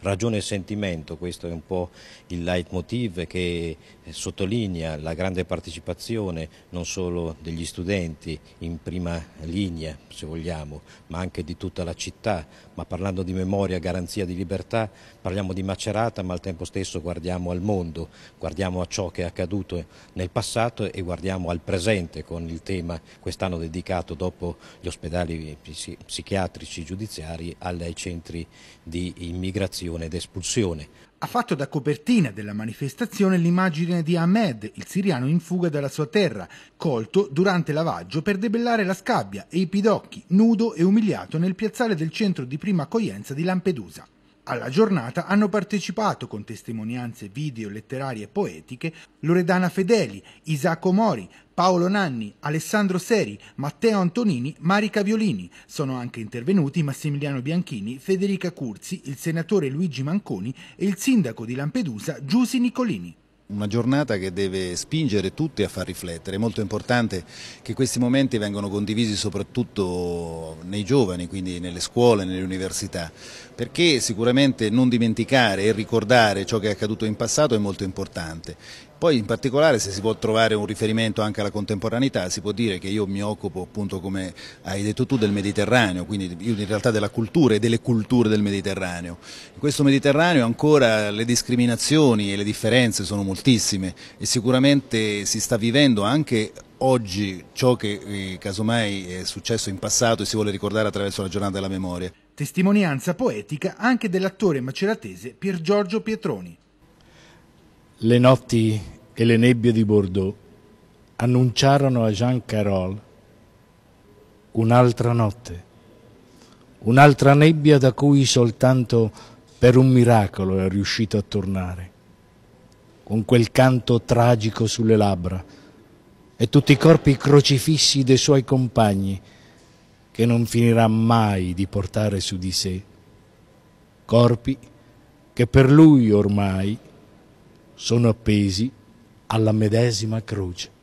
ragione e sentimento, questo è un po' il leitmotiv che sottolinea la grande partecipazione non solo degli studenti in prima linea, se vogliamo, ma anche di tutta la città, ma parlando di memoria, garanzia di libertà, parliamo di Macerata, ma al tempo stesso guardiamo al mondo, guardiamo a ciò che è accaduto nel passato e guardiamo al presente con il tema quest'anno dedicato dopo gli ospedali psichiatrici giudiziari ai centri di immigrazione detenzione ed espulsione. Ha fatto da copertina della manifestazione l'immagine di Ahmed, il siriano in fuga dalla sua terra, colto durante lavaggio per debellare la scabbia e i pidocchi, nudo e umiliato nel piazzale del centro di prima accoglienza di Lampedusa. Alla giornata hanno partecipato con testimonianze video, letterarie e poetiche Loredana Fedeli, Isacco Mori, Paolo Nanni, Alessandro Seri, Matteo Antonini, Marica Violini. Sono anche intervenuti Massimiliano Bianchini, Federica Curzi, il senatore Luigi Manconi e il sindaco di Lampedusa Giusi Nicolini una giornata che deve spingere tutti a far riflettere, è molto importante che questi momenti vengano condivisi soprattutto nei giovani, quindi nelle scuole, nelle università, perché sicuramente non dimenticare e ricordare ciò che è accaduto in passato è molto importante poi in particolare se si può trovare un riferimento anche alla contemporaneità, si può dire che io mi occupo appunto come hai detto tu del Mediterraneo, quindi in realtà della cultura e delle culture del Mediterraneo. In questo Mediterraneo ancora le discriminazioni e le differenze sono moltissime e sicuramente si sta vivendo anche oggi ciò che eh, casomai è successo in passato e si vuole ricordare attraverso la giornata della memoria. Testimonianza poetica anche dell'attore maceratese Pier Giorgio Pietroni. Le notti e le nebbie di Bordeaux annunciarono a Jean Carol un'altra notte, un'altra nebbia da cui soltanto per un miracolo è riuscito a tornare, con quel canto tragico sulle labbra e tutti i corpi crocifissi dei suoi compagni che non finirà mai di portare su di sé, corpi che per lui ormai sono appesi alla medesima croce.